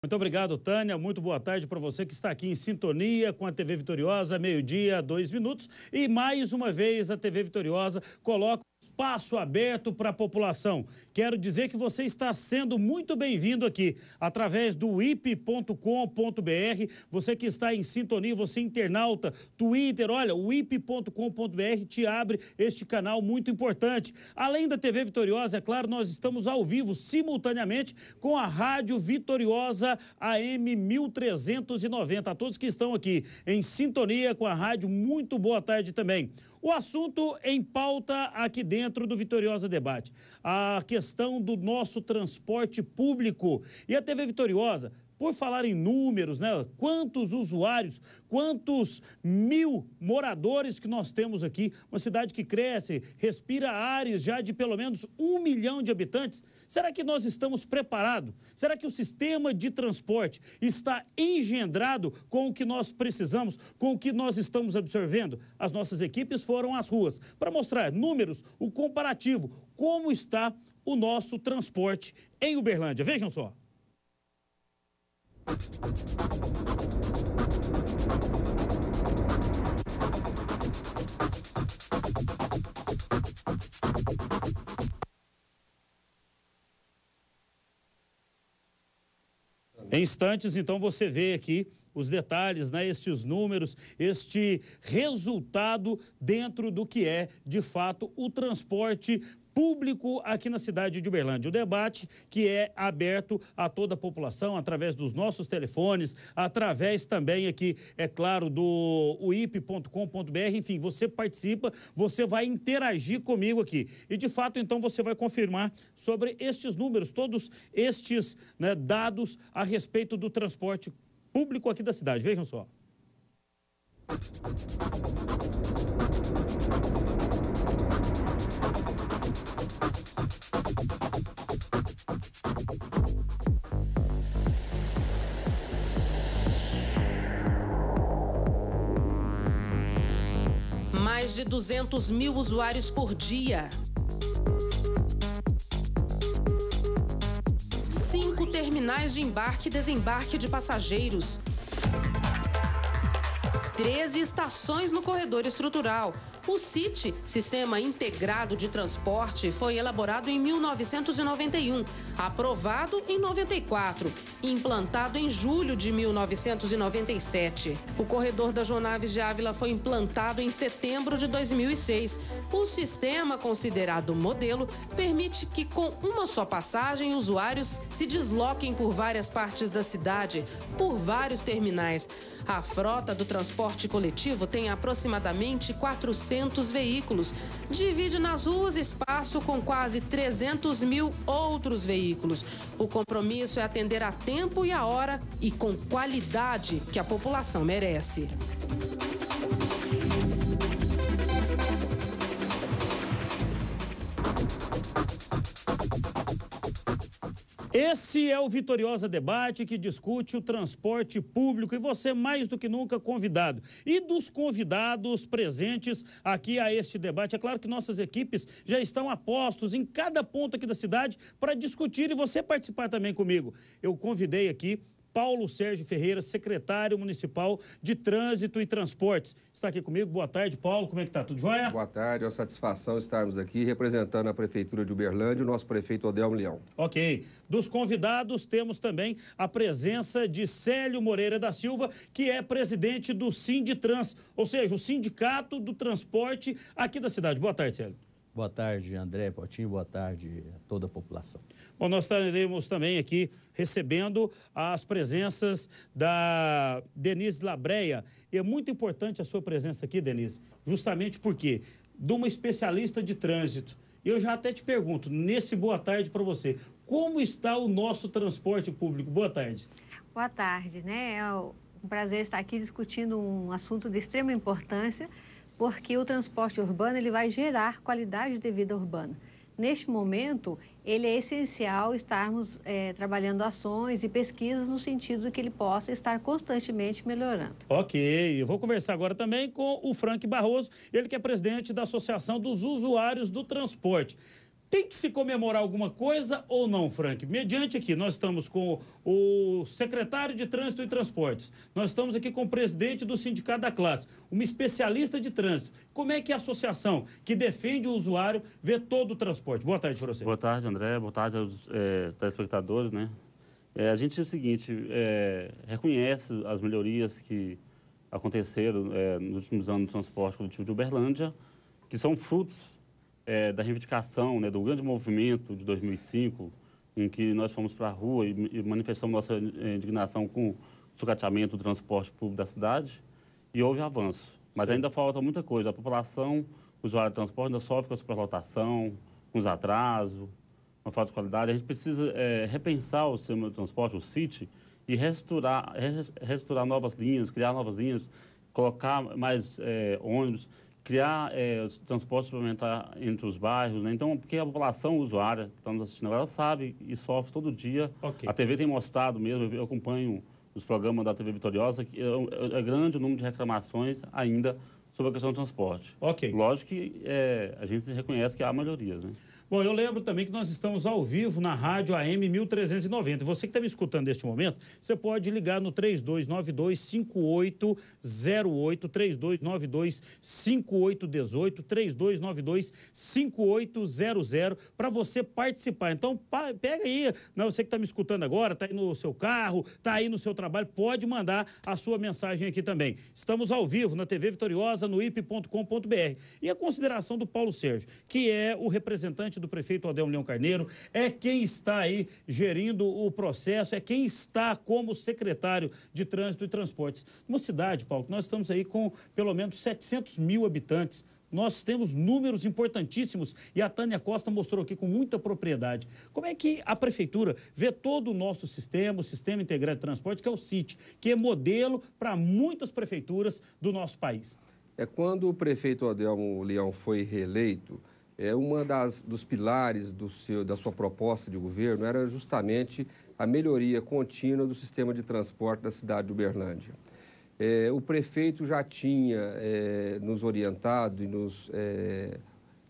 Muito obrigado, Tânia. Muito boa tarde para você que está aqui em sintonia com a TV Vitoriosa, meio-dia, dois minutos. E mais uma vez, a TV Vitoriosa coloca espaço aberto para a população. Quero dizer que você está sendo muito bem-vindo aqui através do ip.com.br. Você que está em sintonia, você internauta, Twitter, olha, o ip.com.br te abre este canal muito importante. Além da TV Vitoriosa, é claro, nós estamos ao vivo simultaneamente com a Rádio Vitoriosa AM 1390. A todos que estão aqui em sintonia com a rádio, muito boa tarde também. O assunto em pauta aqui dentro do Vitoriosa Debate. A questão do nosso transporte público. E a TV Vitoriosa por falar em números, né? Quantos usuários, quantos mil moradores que nós temos aqui? Uma cidade que cresce, respira áreas já de pelo menos um milhão de habitantes. Será que nós estamos preparados? Será que o sistema de transporte está engendrado com o que nós precisamos, com o que nós estamos absorvendo? As nossas equipes foram às ruas para mostrar números, o comparativo, como está o nosso transporte em Uberlândia. Vejam só. Em instantes, então, você vê aqui os detalhes, né, estes números, este resultado dentro do que é, de fato, o transporte público aqui na cidade de Uberlândia. O debate que é aberto a toda a população através dos nossos telefones, através também aqui, é claro, do uip.com.br. Enfim, você participa, você vai interagir comigo aqui. E de fato, então, você vai confirmar sobre estes números, todos estes né, dados a respeito do transporte público aqui da cidade. Vejam só. de 200 mil usuários por dia. Cinco terminais de embarque e desembarque de passageiros. 13 estações no corredor estrutural. O CIT, Sistema Integrado de Transporte, foi elaborado em 1991 aprovado em 94 implantado em julho de 1997. O corredor das Jonaves de Ávila foi implantado em setembro de 2006. O sistema, considerado modelo, permite que com uma só passagem usuários se desloquem por várias partes da cidade, por vários terminais. A frota do transporte coletivo tem aproximadamente 400 veículos. Divide nas ruas espaço com quase 300 mil outros veículos veículos. O compromisso é atender a tempo e a hora e com qualidade que a população merece. Esse é o Vitoriosa Debate que discute o transporte público e você mais do que nunca convidado. E dos convidados presentes aqui a este debate, é claro que nossas equipes já estão a postos em cada ponto aqui da cidade para discutir e você participar também comigo. Eu convidei aqui Paulo Sérgio Ferreira, secretário municipal de Trânsito e Transportes. Está aqui comigo. Boa tarde, Paulo. Como é que está Tudo jóia? Boa tarde. É uma satisfação estarmos aqui representando a Prefeitura de Uberlândia e o nosso prefeito Odelmo Leão. Ok. Dos convidados, temos também a presença de Célio Moreira da Silva, que é presidente do Sinditrans, ou seja, o Sindicato do Transporte aqui da cidade. Boa tarde, Célio. Boa tarde, André Potinho. Boa tarde a toda a população. Bom, nós estaremos também aqui recebendo as presenças da Denise Labreia. E é muito importante a sua presença aqui, Denise, justamente porque de uma especialista de trânsito. Eu já até te pergunto, nesse boa tarde para você, como está o nosso transporte público? Boa tarde. Boa tarde, né? É um prazer estar aqui discutindo um assunto de extrema importância porque o transporte urbano ele vai gerar qualidade de vida urbana. Neste momento, ele é essencial estarmos é, trabalhando ações e pesquisas no sentido de que ele possa estar constantemente melhorando. Ok, eu vou conversar agora também com o Frank Barroso, ele que é presidente da Associação dos Usuários do Transporte. Tem que se comemorar alguma coisa ou não, Frank? Mediante aqui, nós estamos com o secretário de Trânsito e Transportes, nós estamos aqui com o presidente do Sindicato da Classe, uma especialista de trânsito. Como é que a associação que defende o usuário vê todo o transporte? Boa tarde para você. Boa tarde, André. Boa tarde aos é, telespectadores, né? É, a gente é o seguinte, é, reconhece as melhorias que aconteceram é, nos últimos anos no transporte coletivo de Uberlândia, que são frutos é, da reivindicação, né, do grande movimento de 2005, em que nós fomos para a rua e, e, manifestamos nossa é, indignação com o sucateamento do transporte público da cidade, e houve avanço. Mas Sim. ainda falta muita coisa. A população, o usuário de transporte, ainda sofre com a superlotação, com os atrasos, uma falta de qualidade. A gente precisa é, repensar o sistema de transporte, o city e restaurar, restaurar novas linhas, criar novas linhas, colocar mais é, ônibus criar é, transporte suplementar entre os bairros, né? Então, porque a população usuária que está nos assistindo agora sabe e sofre todo dia. Okay. A TV tem mostrado mesmo, eu acompanho os programas da TV Vitoriosa, que é, é, é grande o número de reclamações ainda sobre a questão do transporte. Ok. Lógico que é, a gente reconhece que há melhorias, né? Bom, eu lembro também que nós estamos ao vivo na rádio AM 1390. Você que está me escutando neste momento, você pode ligar no 3292-5808, 3292-5818, 3292-5800, para você participar. Então, pega aí, né, você que está me escutando agora, está aí no seu carro, está aí no seu trabalho, pode mandar a sua mensagem aqui também. Estamos ao vivo na TV Vitoriosa, no ip.com.br. E a consideração do Paulo Sérgio, que é o representante do prefeito Adel Leão Carneiro, é quem está aí gerindo o processo, é quem está como secretário de Trânsito e Transportes. Uma cidade, Paulo, que nós estamos aí com pelo menos 700 mil habitantes. Nós temos números importantíssimos e a Tânia Costa mostrou aqui com muita propriedade. Como é que a Prefeitura vê todo o nosso sistema, o Sistema Integrado de Transporte, que é o CIT, que é modelo para muitas prefeituras do nosso país? É quando o prefeito Adelmo Leão foi reeleito, é uma das dos pilares do seu, da sua proposta de governo era justamente a melhoria contínua do sistema de transporte da cidade de Uberlândia. É, o prefeito já tinha é, nos orientado e nos é,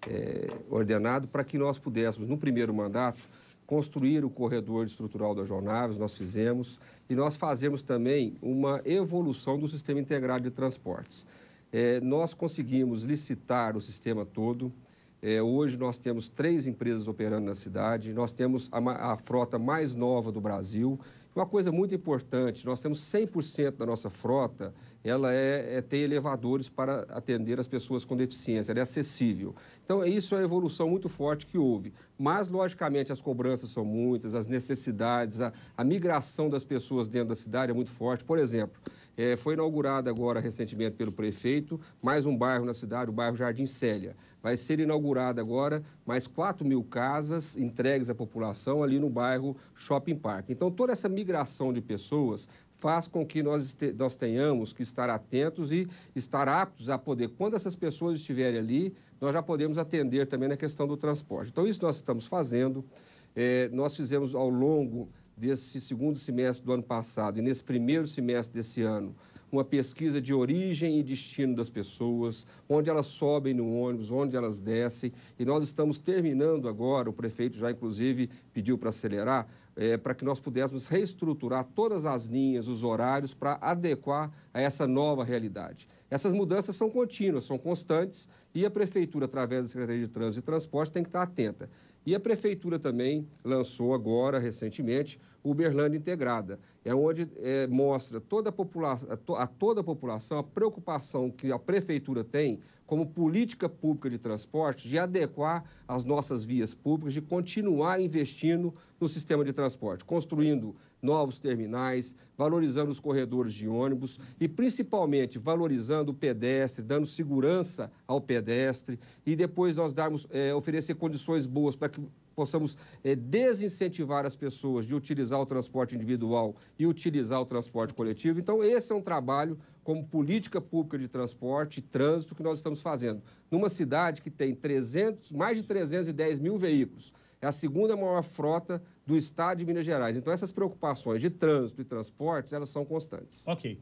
é ordenado para que nós pudéssemos, no primeiro mandato, construir o corredor estrutural das Jornaves, nós fizemos, e nós fazemos também uma evolução do sistema integrado de transportes. É, nós conseguimos licitar o sistema todo. É, hoje nós temos três empresas operando na cidade, nós temos a, a frota mais nova do Brasil. Uma coisa muito importante, nós temos 100% da nossa frota ela é, é, tem elevadores para atender as pessoas com deficiência, ela é acessível. Então, isso é a evolução muito forte que houve. Mas, logicamente, as cobranças são muitas, as necessidades, a, a migração das pessoas dentro da cidade é muito forte. Por exemplo, é, foi inaugurada agora recentemente pelo prefeito mais um bairro na cidade, o bairro Jardim Célia. Vai ser inaugurada agora mais 4 mil casas entregues à população ali no bairro Shopping Park. Então, toda essa migração de pessoas faz com que nós, nós tenhamos que estar atentos e estar aptos a poder, quando essas pessoas estiverem ali, nós já podemos atender também na questão do transporte. Então, isso nós estamos fazendo. É, nós fizemos ao longo desse segundo semestre do ano passado e nesse primeiro semestre desse ano, uma pesquisa de origem e destino das pessoas, onde elas sobem no ônibus, onde elas descem. E nós estamos terminando agora, o prefeito já inclusive pediu para acelerar, é, para que nós pudéssemos reestruturar todas as linhas, os horários, para adequar a essa nova realidade. Essas mudanças são contínuas, são constantes e a Prefeitura, através da Secretaria de Trânsito e Transporte, tem que estar atenta. E a Prefeitura também lançou agora, recentemente, Uberlândia Integrada. É onde é, mostra toda a, população, a toda a população a preocupação que a Prefeitura tem como política pública de transporte de adequar as nossas vias públicas, de continuar investindo no sistema de transporte, construindo novos terminais, valorizando os corredores de ônibus e, principalmente, valorizando o pedestre, dando segurança ao pedestre pedestre e depois nós darmos, é, oferecer condições boas para que possamos é, desincentivar as pessoas de utilizar o transporte individual e utilizar o transporte coletivo. Então, esse é um trabalho como política pública de transporte e trânsito que nós estamos fazendo. Numa cidade que tem 300, mais de 310 mil veículos, é a segunda maior frota do estado de Minas Gerais. Então, essas preocupações de trânsito e transportes, elas são constantes. Ok.